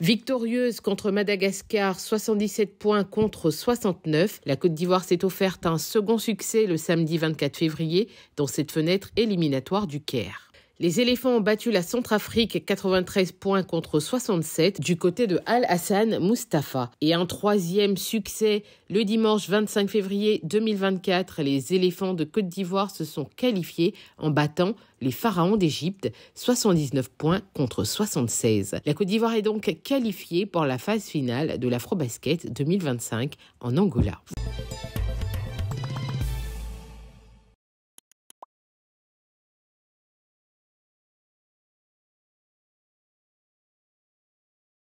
Victorieuse contre Madagascar, 77 points contre 69, la Côte d'Ivoire s'est offerte un second succès le samedi 24 février dans cette fenêtre éliminatoire du Caire. Les éléphants ont battu la Centrafrique 93 points contre 67 du côté de Al-Hassan Mustafa. Et un troisième succès le dimanche 25 février 2024. Les éléphants de Côte d'Ivoire se sont qualifiés en battant les pharaons d'Égypte 79 points contre 76. La Côte d'Ivoire est donc qualifiée pour la phase finale de l'Afrobasket 2025 en Angola.